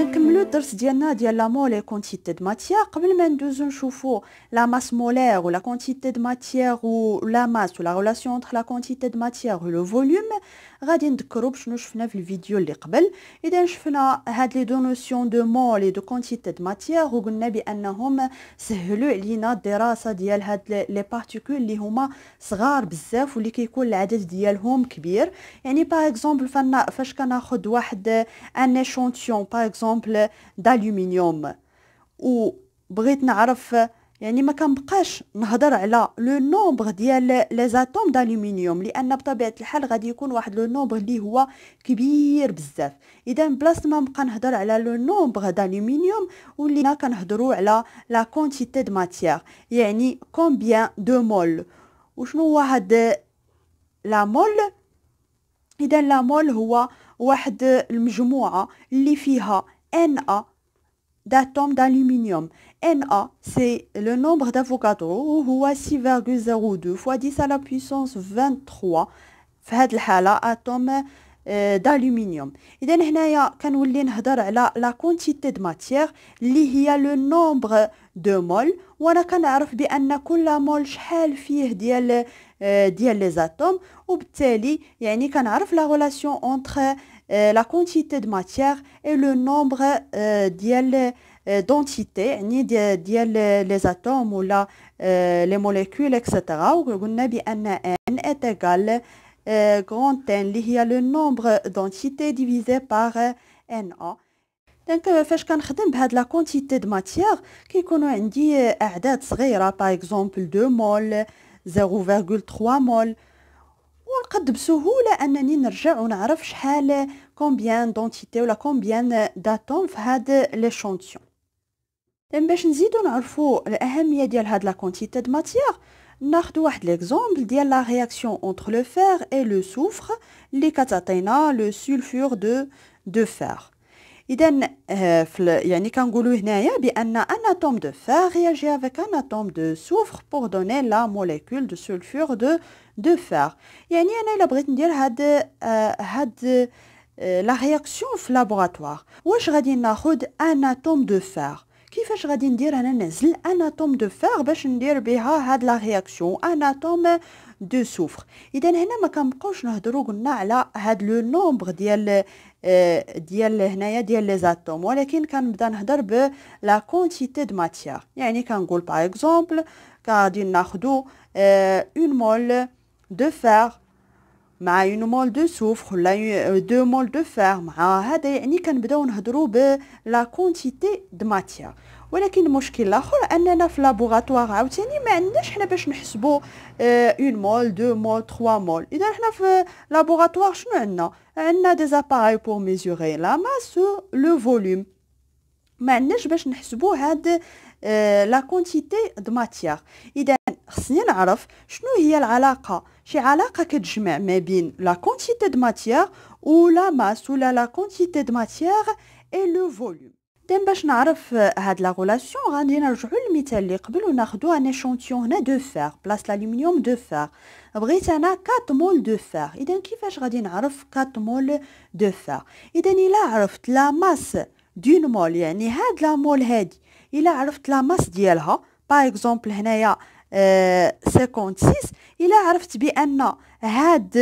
et comme l'unité de ce la la la quantité de matière comme mène de son chouf la masse molaire ou la quantité de matière ou la masse ou la relation entre la quantité de matière et le volume غادي نذكروا بشنو شفنا في الفيديو اللي قبل اذا شفنا هاد لي دو نوسيون دو مول دو كونتيتي دو ماتيير وقلنا بانهم سهلوا علينا الدراسه ديال هاد لي بارتيكول اللي هما صغار بزاف واللي كيكون العدد ديالهم كبير يعني باغ اكزومبل فاش كناخذ واحد ان اشونتيون باغ اكزومبل دالومنيوم و بغيت نعرف يعني ما كنبقاش نهضر على لو نومبر ديال لي زاتوم دالومنيوم لان بطبيعه الحال غادي يكون واحد لو نومبر اللي هو كبير بزاف اذا بلاصه ما نبقى نهضر على لو نومبر دالومنيوم ولينا كنهضروا على لا كونتيتي دو ماتيير يعني كومبيان دو مول وشنو هو هاد لا مول اذا لا مول هو واحد المجموعه اللي فيها ان ا داتوم دالومنيوم NA, c'est le nombre d'avocats, ou 6,02 fois 10 à la puissance 23, fait le d'aluminium. Et donc, nous avons vu la, la quantité de matière, qui est le nombre de mol, ou nous avons vu que mol est fier de les atomes, ou bien, nous la relation entre euh, la quantité de matière et le nombre euh, de دونتيتي يعني ديال, ديال لي زاتوم ولا لي موليكول اكسترا وقلنا بان ان اتيغال غرونت ان اللي هي لو نومبر دونتيتي ديفيزي بار ان او دونك فاش كنخدم بهاد لا كونتيتي د ماتيير كيكونوا عندي اعداد صغيره باغ اكزومبل 2 مول 0.3 مول ونقد بسهوله انني نرجع ونعرف شحال كومبيان دونتيتي ولا كومبيان داتوم في هاد لي شونتيون Pour nous de la quantité de matière, nous allons prendre l'exemple de la réaction entre le fer et le soufre, qui est le sulfure de fer. Comme vous le savez, un atome de fer réagit avec un atome de soufre pour donner la molécule de sulfure de fer. Nous allons voir la réaction dans le laboratoire. Nous allons voir un atome de fer. كيفاش غادي ندير انا نعزل اناتوم دو فار باش ندير بها هاد لا رياكسيون اناتوم دو سوفر اذا هنا ما كنبقاوش نهضروا قلنا على هاد لو نومبر ديال آه، ديال هنايا ديال لي زاتوم ولكن كنبدا نهضر ب لا كونتيتي دو ماتيير يعني كنقول باغ اكزومبل غادي ناخذوا اون مول دو فار Ma une molle de soufre, une deux molle de fer, à hade ni canbidon, à drobe la quantité de matière. Voilà qu'une mouche qui la roule en neuf laboratoires à outil ni manne. Je ne peux pas une sebo une molle, deux molle, trois molle. Il a un laboratoire chnou en a des appareils pour mesurer la masse le volume. Mais je peux pas une sebo hade la quantité de matière خصني نعرف شنو هي العلاقة شي علاقة كتجمع ما بين لا كونتيتي دو ماتيير لا ماس ولا لا كونتيتي دو ماتيير اي لو فوليوم دابا باش نعرف هاد لا غولاسيون غادي نرجعو للمثال اللي قبل وناخذوا ان اشونتيون هنا دو فير بلاص لالومنيوم دو فير بغيت انا 4 مول دو فير اذا كيفاش غادي نعرف 4 مول دو فير اذا الا عرفت لا ماس دون مول يعني هاد لا مول هادي الا عرفت لا ماس ديالها باغ اكزومبل هنايا 56 آه، الا عرفت بان هاد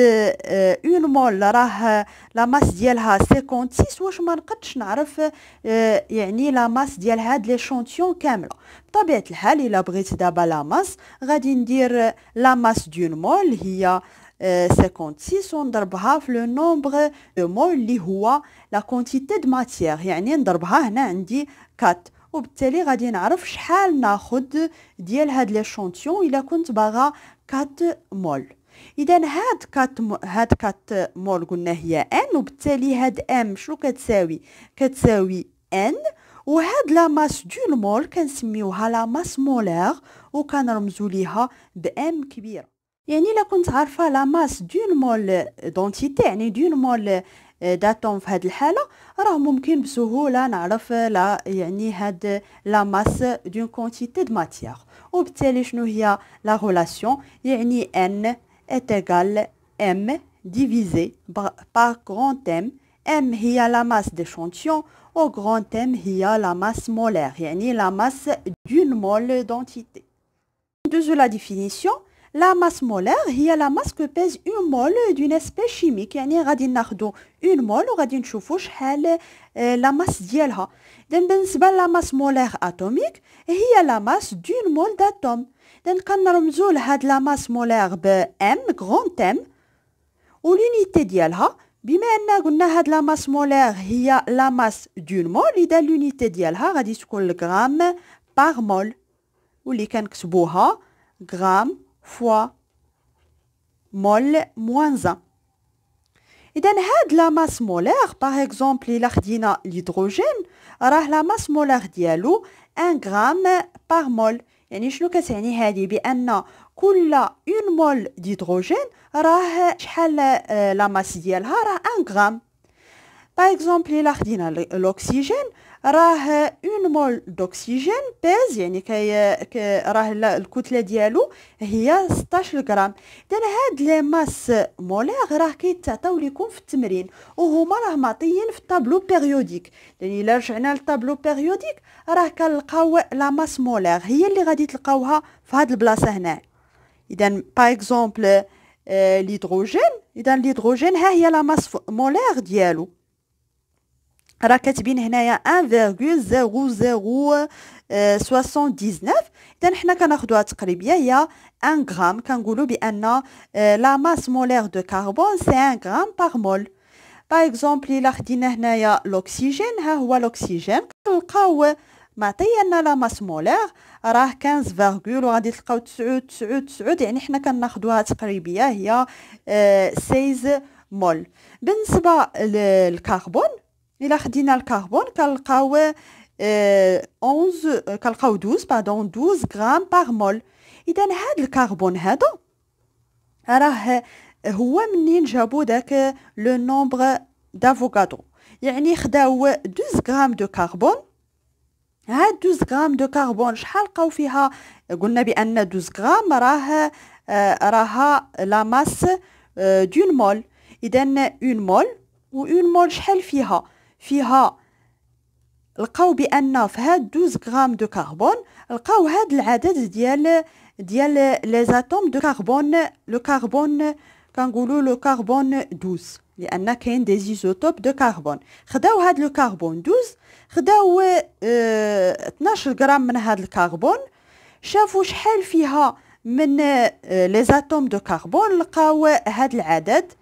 اون آه، مول راه لا ماس ديالها 56 واش ما نقدش نعرف آه، يعني لا ماس ديال هاد لي شونتيون كامله بطبيعه الحال الا بغيت دابا لا ماس غادي ندير لا ماس دون مول هي 56 ونضربها في لو نومبر دو مول اللي هو لا كونتيتي دو ماتيير يعني نضربها هنا عندي 4 وبالتالي غادي نعرف شحال ناخد ديال هاد ليشونتيون الا كنت باغا 4 مول اذا هاد كات م... هاد كات مول قلنا هي ان وبالتالي هاد ام شنو كتساوي كتساوي ان وهاد لاماس ماس دو مول كنسميوها لاماس ماس مولير وكنرمزو ليها بام كبيره يعني الا كنت عارفه لا ماس دون مول دونتيتي يعني دون مول D'autant que dans ce cas-là, on peut facilement connaître la masse d'une quantité de matière. nous obtient la relation n est égal à m divisé par grand M. M est la masse d'échantillon au grand M est la masse molaire. la masse d'une molle d'entité. Deuxième la définition. لا ماس مولار هي لا ماس كو بيز اون مول دون اسبيس شيميك يعني غادي ناخدو اون مول وغادي نشوفو شحال لا ماس ديالها اذا بالنسبه لا ماس مولار اتوميك هي لا ماس دون مول داتوم اذا كنرمزو لهاد لا ماس مولار ب ام غرونت ام ولونيتي ديالها بما ان قلنا هاد لا ماس مولار هي لا ماس دون مول اذا لونيتي ديالها غادي تكون الغرام بار مول واللي كنكتبوها غرام fois مول موان زان اذا هاد لا ماس مولار باغ اكزومبل الا خدينا الهيدروجين راه لا ماس مولار ديالو أن غرام باغ مول يعني شنو كتعني هادي بان كل اون مول ديدروجين راه شحال آه، لا ماس ديالها راه أن غرام باغ اكزومبل الا خدينا الاكسجين راه اون مول دوكسيجين بيز يعني كي, كي راه الكتله ديالو هي 16 غرام اذا هاد لي ماس مولير راه كيتعطاو لكم في التمرين وهما راه معطيين في الطابلو بيريوديك يعني الا رجعنا للطابلو بيريوديك راه كنلقاو لا ماس مولير هي اللي غادي تلقاوها في هاد البلاصه هنا اذا با اكزومبل آه ليدروجين اذا ليدروجين ها هي لا ماس مولير ديالو راه كاتبين هنايا 1.0079 euh, اذا حنا كناخذوها تقريبيه هي 1 غرام كنقولوا بان لا ماس مولير دو كربون سي 1 غرام بار مول باغ اكزومبل الا خدينا هنايا لوكسيجين ها هو لوكسيجين تلقاو معطينا لا ماس مولير راه 15 فيغول وغادي تلقاو 9 9 9 يعني حنا كناخذوها تقريبيه هي 16 euh, مول بالنسبه للكربون الى خدينا الكربون كنلقاو 11 آه، آه، كنلقاو 12 باردون 12 غرام بار مول اذا هذا الكربون هذا راه هو منين جابو داك آه، لو نومبر دافوكادو يعني خداو 12 غرام دو كربون هاد 12 غرام دو كربون شحال لقاو فيها قلنا بان 12 غرام راه راها لا ماس دون مول اذا اون مول و اون مول شحال فيها فيها لقاو بان في هاد 12 غرام دو كربون لقاو هاد العدد ديال ديال لي زاتوم دو كربون لو كربون كنقولوا لو كربون 12 لان كاين دي زيزوتوب دو كربون خداو هاد لو كربون 12 خداو اه 12 غرام من هاد الكربون شافوا شحال فيها من آه، لي زاتوم دو كربون لقاو هاد العدد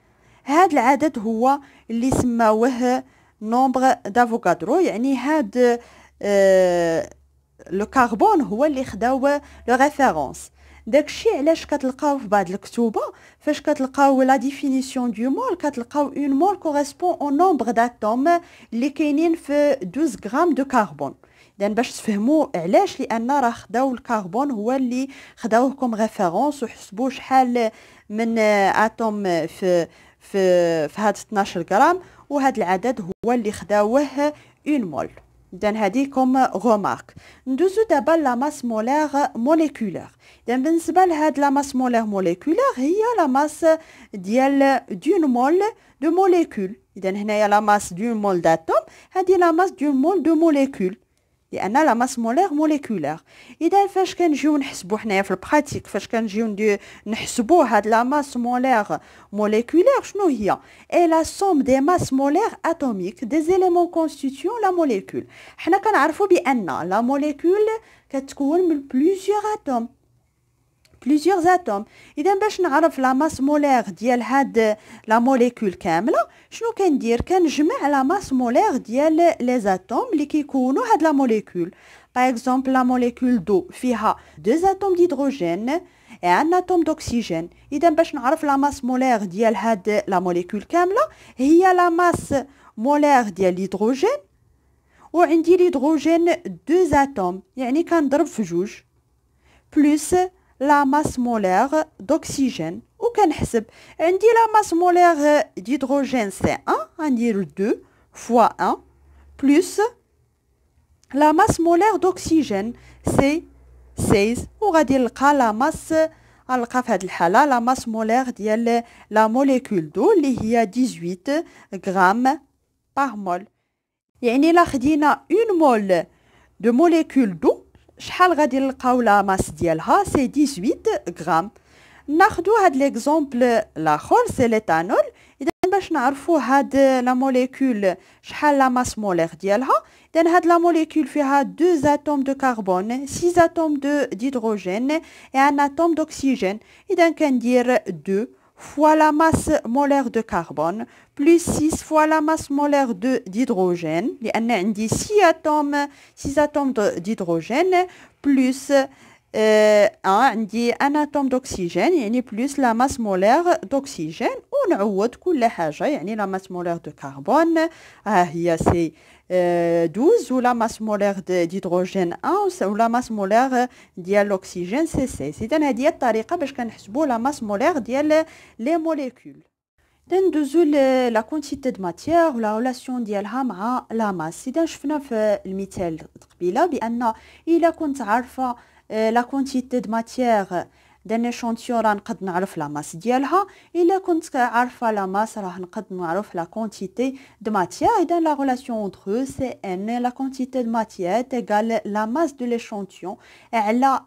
هاد العدد هو اللي سماوه نومبغ دافوكادرو يعني هاد آه، لو كاربون هو اللي خداو لو ريفيرونس داكشي علاش كتلقاو في بعض الكتوبه فاش كتلقاو لا ديفينيسيون دو مول كتلقاو اون مول كوريسبون او نومبر داتوم اللي كاينين في 12 غرام دو كاربون اذا باش تفهموا علاش لان راه خداو الكربون هو اللي خداوه كوم ريفيرونس وحسبوا شحال من اتوم آه، في في في هاد 12 غرام وهذا العدد هو اللي خداوه اون مول اذا هذيكم غومارك ندوزو دابا لا ماس مولير موليكولير اذا بالنسبة لهاد لا ماس مولير موليكولير هي لا ماس ديال دون مول دو موليكول اذا هنايا لا ماس دون مول داتوم هادي لا ماس دون مول دو موليكول لان لا ماس مولير موليكولير اذا فاش كنجيو نحسبو حنايا في البراتيك فاش كنجيو نحسبو هاد لا ماس مولير موليكولير شنو هي اي لا سوم دي ماس مولير اتوميك دي زيليمون كونستيتيون لا موليكول حنا كنعرفو بان لا موليكول كتكون من بليزيوغ اتوم بليزيوغ زاتوم اذا باش نعرف لا ماس مولير ديال هاد لا موليكول كامله شنو كندير كنجمع لا ماس مولير ديال لي زاتوم اللي كيكونوا هاد لا موليكول باغ اكزومبل لا موليكول دو فيها دو زاتوم ديدروجين ان اتوم دوكسيجين اذا باش نعرف لا ماس مولير ديال هاد لا موليكول كامله هي لا ماس مولير ديال الهيدروجين وعندي الهيدروجين دو زاتوم يعني كنضرب في جوج بلس la masse molaire d'oxygène. on dit la masse molaire d'hydrogène, c'est 1, on 2 fois 1, plus la masse molaire d'oxygène, c'est 16. Ou on la masse la masse molaire de la molécule d'eau, il y 18 grammes par mol. Il y a une molle de molécule d'eau, شحال غادي نلقاو لا ماس ديالها سي 18 غرام ناخدو هاد ليكزومبل لاخر سي ليتانول اذا باش نعرفو هاد لا موليكول شحال لا ماس مولير ديالها اذا هاد لا موليكول فيها دو اتوم دو كربون 6 اتوم دو ديدروجين و ان اتوم دوكسيجين اذا كندير 2 fois la masse molaire de carbone plus 6 fois la masse molaire d'hydrogène. On a 6 atomes, 6 atomes d'hydrogène plus euh, un, un atome d'oxygène, plus la masse molaire d'oxygène. ونعود كل حاجه يعني لا ماس مولير دو كربون ها هي سي 12 آه، ولا ماس مولير ديدروجين 1 ولا ماس مولير ديال الاكسجين سي سي اذا هذه الطريقه باش كنحسبوا لا ماس مولير ديال لي موليكول تندوزو لا كونتيتي دو ماتيير ولا ريلاسيون ديالها مع لا ماس اذا شفنا في المثال قبيله بان الا كنت عارفه لا كونتيتي دو ماتيير Dans l'échantillon, on connaître la masse de la masse. la masse, on la quantité de matière. Et dans la relation entre eux, c'est La quantité de matière égale à la masse de l'échantillon. Et là,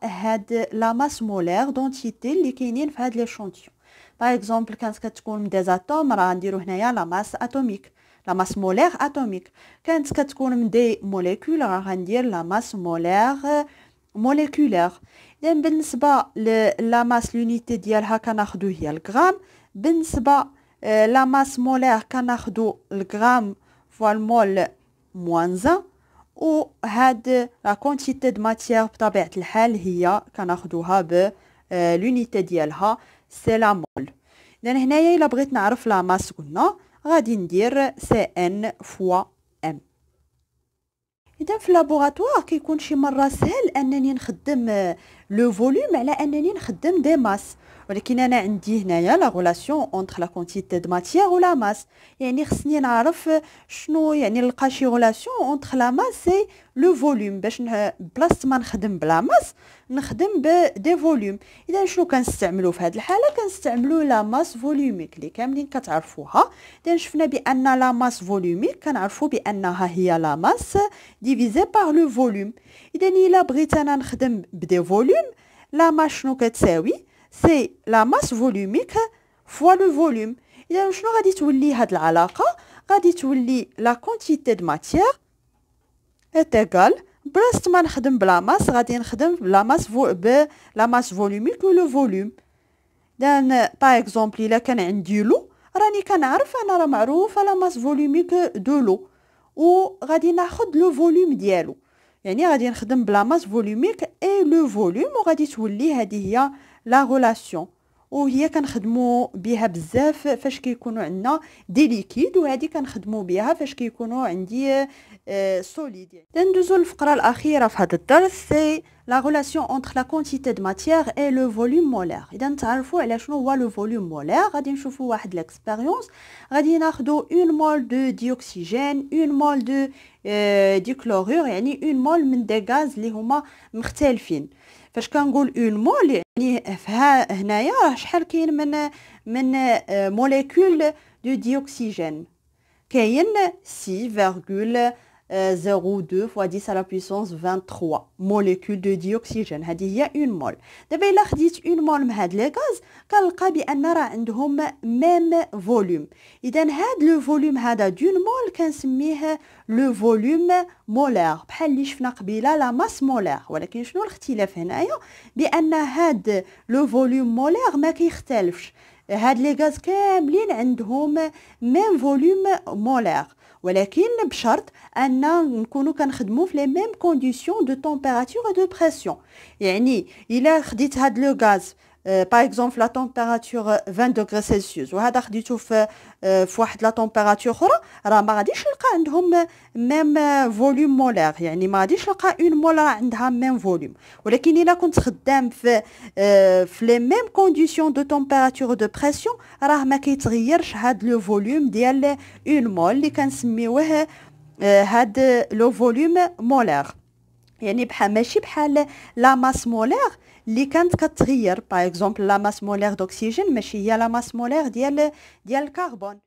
la masse molaire d'entité qui fait l'échantillon. Par exemple, quand on a des atomes, on a la masse atomique. La masse molaire atomique. Quand on a des molécules, on a la masse molaire moléculaire. لان بالنسبه لاماس لونيتي ديالها كناخدو هي الغرام بالنسبه آه، لاماس مولير كناخدو الغرام فوا المول موان زان وهاد لا كونتيتي دو ماتيير بطبيعه الحال هي كناخدوها ب آه، لونيتي ديالها سي لا مول اذا هنايا الا بغيت نعرف لاماس قلنا غادي ندير سي ان فوا اذا في اللابوغاتوار كيكون شي مره سهل انني نخدم لو آه, فوليوم على انني نخدم دي ماس ولكن انا عندي هنايا لا غولاسيون اونتر لا كونتيتي دو ماتيير ولا ماس يعني خصني نعرف شنو يعني نلقى شي غولاسيون اونتر لا ماس اي لو فوليوم باش بلاصه ما نخدم بلا ماس نخدم بدي فوليوم اذا شنو كنستعملوا في هذه الحاله كنستعملوا لا ماس فوليوميك اللي كاملين كتعرفوها اذا شفنا بان لا ماس فوليوميك كنعرفوا بانها هي لا ماس ديفيزي بار لو فوليوم اذا الا بغيت انا نخدم بدي فوليوم لا ماس شنو كتساوي سي لا ماس فوليميك فوا لو فوليم اذا شنو غادي تولي هاد العلاقه غادي تولي لا كونتيتي د ماتيير اتيغال بلاصه ما نخدم بلا ماس غادي نخدم بلا ماس فو ب لا ماس فوليميك لو فوليم دان با اكزومبل الا كان عندي لو راني كنعرف انا راه معروفه لا ماس فوليميك دو لو وغادي ناخذ لو فوليم ديالو يعني غادي نخدم بلا ماس فوليميك اي لو فولوم وغادي تولي هذه هي لا غولاسيون وهي كنخدمو بها بزاف فاش كيكونوا عندنا دي ليكيد وهذه كنخدمو بها فاش كيكونوا عندي سوليد آه، ندوزو للفقره الاخيره في هذا الدرس سي لا غولاسيون اونتر لا كونتيتي دو ماتيير اي لو فوليوم مولير اذا تعرفوا على شنو هو لو فوليوم مولير غادي نشوفوا واحد ليكسبيريونس غادي ناخذوا اون مول دو ديوكسيجين اون مول دو ديكلورور يعني اون مول من دي غاز اللي هما مختلفين فاش كنقول اون مول يعني فها هنايا راه شحال كاين من من موليكول دو ديوكسيجين كاين سي 0.2 fois 10 à la puissance 23 molécules de ديوكسيجين هذه هي اون مول دابا الا خديت اون مول من هاد لي غاز كنلقى بان راه عندهم ميم فوليوم اذا هاد لو فوليوم هذا دون مول كنسميه لو فوليوم مولار بحال اللي شفنا قبيله لا ماس مولار ولكن شنو الاختلاف هنايا بان هاد لو فوليوم مولار ما كيختلفش هاد لي غاز كاملين عندهم ميم فوليوم مولار Mais, pour le moment, nous pouvons faire les mêmes conditions de température et de pression. Il y a un gaz. Euh, par exemple, la température 20 euh, degrés Celsius. Ou alors, dites la température, alors, le euh, même volume molaire. Vous ma gadish le même volume. Ou alors, il a le même les mêmes conditions de température de pression, alors, le volume de une molaire. ce le volume molaire. la masse molaire. اللي كانت كتغير باغ اكزومبل لا ماس مولير دوكسيجين ماشي هي لا ماس مولير ديال ديال الكربون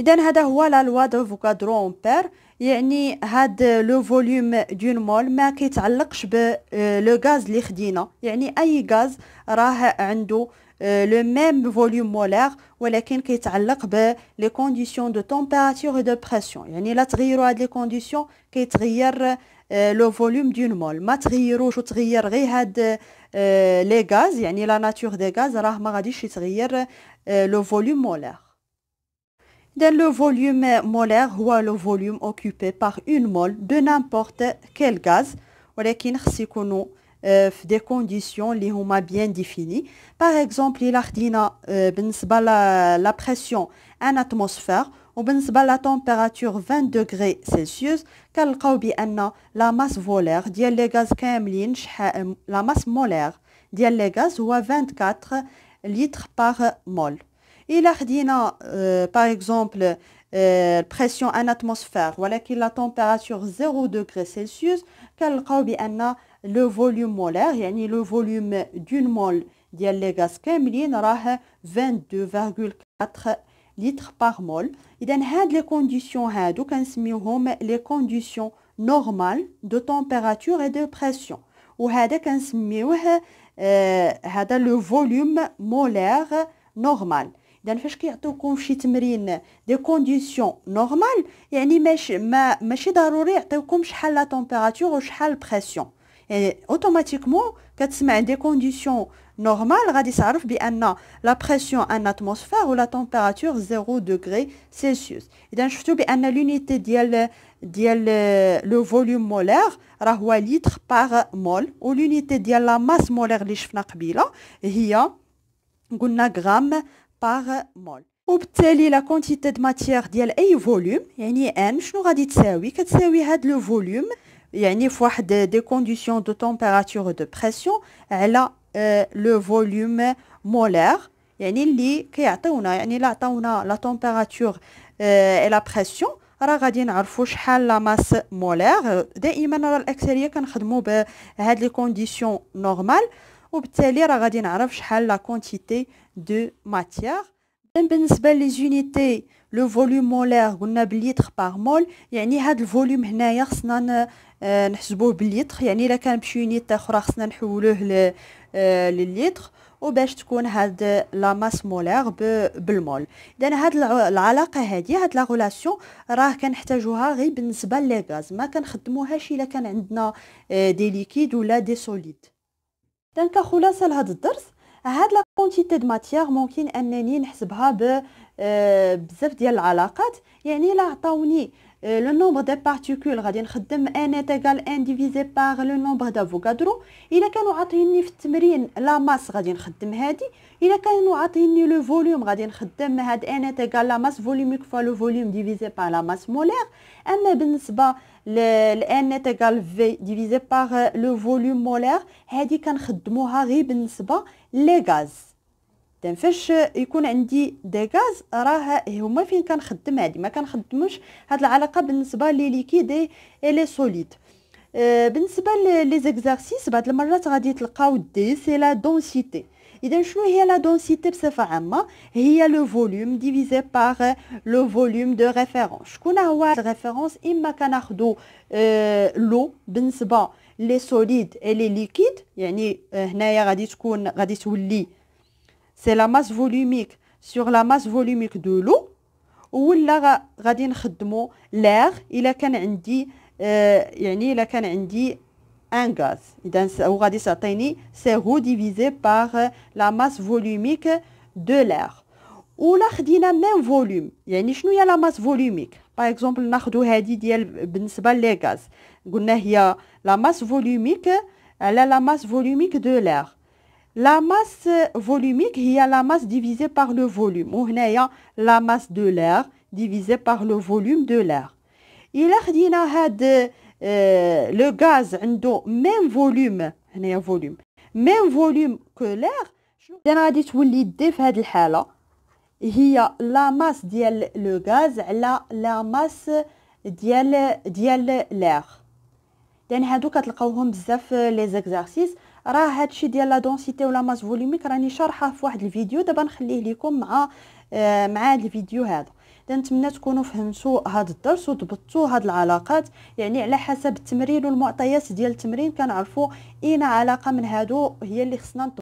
اذا هذا هو لا لوا دو فوكادرو امبير يعني هاد لو فوليوم دون مول ما كيتعلقش ب آه، لو غاز اللي خدينا يعني اي غاز راه عنده آه، لو ميم فوليوم مولير ولكن كيتعلق ب لي كونديسيون دو تمبيراتور دو بريسيون يعني لا تغيروا هاد لي كونديسيون كيتغير Euh, le volume d'une mole. Matrier ou trier, quel est euh, gaz la nature des gaz. Rha magadish trier euh, le volume molaire. Le volume molaire ou le volume occupé par une mole de n'importe quel gaz, mais qui ne se des conditions les ont bien définies. Par exemple, il a dina ben, la pression en atmosphère la température 20 degrés celsius la masse volaire de la masse molaire gaz ou à 24 litres par mol. il dit par exemple pression en atmosphère la température 0 degrés Celsius. le volume molaire le volume d'une molle de gaz litres 22,4 mol litre par mol. Il les conditions les conditions normales de température et de pression. Ou le volume molaire normal. Dans Des conditions normales, il y a mais de la température ou pression. Et automatiquement, كتسمع des conditions normales, غادي تعرف بأن la pression en atmosphère ou la température 0 degrés Celsius. إذا شفتوا بأن l'unité ديال le volume molaire راه هو litre par mol ou l'unité de la masse molaire اللي شفنا قبيله هي قلنا غرام par mol. وبالتالي لا la quantité de ديال اي volume يعني ان شنو غادي تساوي كتساوي هاد il y a des conditions de température et de pression. elle a euh, le volume molaire. Il y a la température euh, et la pression. Il a la masse molaire. Il y a condition normale. Il y a la quantité de matière. بالنسبه ليزونيتي لو فوليوم مولير قلنا بليتر بار مول يعني هاد الفوليوم هنايا خصنا آه، نحسبوه بليتر يعني الا كان بشي يونيت اخرى خصنا نحولوه آه، لليتر وباش تكون هاد لا ماس مولير بالمول اذا هاد العلاقه هادي هاد لا غولاسيون راه كنحتاجوها غير بالنسبه لي غاز ما كنخدموهاش الا كان عندنا دي آه، ليكيد ولا دي سوليد اذا كخلاصه لهاد الدرس هاد لا كونتيتي د ماتيير ممكن انني نحسبها ب آه، بزاف ديال العلاقات يعني الا عطاوني لو نومبر دي بارتيكول غادي نخدم ان تيغال ان ديفيزي باغ لو نومبر دافوكادرو الا كانوا عاطيني في التمرين لا ماس غادي نخدم هادي الا كانوا عاطيني لو فوليوم غادي نخدم هاد ان تيغال لا ماس فوليميك فوا لو فوليوم ديفيزي باغ لا ماس مولير اما بالنسبه لان تيغال في ديفيزي باغ لو فوليوم مولير هادي كنخدموها غير بالنسبه لي غاز دان فاش يكون عندي دي غاز راه هما فين كنخدم هادي ما كنخدموش هاد العلاقه بالنسبه لي آه، ليكيد لي سوليد بالنسبه لي زيكزارسيس بعض المرات غادي تلقاو دي سي لا دونسيتي اذا شنو هي لا دونسيتي بصفه عامه هي لو فوليوم ديفيزي باغ لو فوليوم دو ريفيرونس شكون هو الريفيرونس اما كناخذو لو آه، بالنسبه لي سوليد اي لي ليكيد يعني آه، هنايا غادي تكون غادي تولي c'est la masse volumique sur la masse volumique de l'eau ou là غادي نخدموا l'air الا l'air, عندي يعني gaz. كان عندي un gaz اذا غادي تعطيني divisé par la masse volumique de l'air ou a خدينا même volume يعني شنو هي la masse volumique par exemple ناخذوا هذه ديال بالنسبه للغاز قلنا هي la masse volumique est la masse volumique de l'air la masse volumique, il y a la masse divisée par le volume. On a la masse de l'air divisée par le volume de l'air. Il a euh, le gaz عنده même volume même volume que l'air انا غادي تولي que que هذه de هي لا ماس ديال لو غاز على لا ماس ديال ديال l'air يعني هادو كتلقاوهم بزاف لي زيكزارسيس راه هادشي ديال لا دونسيتي ولا ماس فوليميك راني شارحه في واحد الفيديو دابا نخليه لكم مع آه مع هاد الفيديو هذا نتمنى تكونوا فهمتوا هذا الدرس وضبطتوا هذه العلاقات يعني على حسب التمرين والمعطيات ديال التمرين كنعرفوا اين علاقه من هادو هي اللي خصنا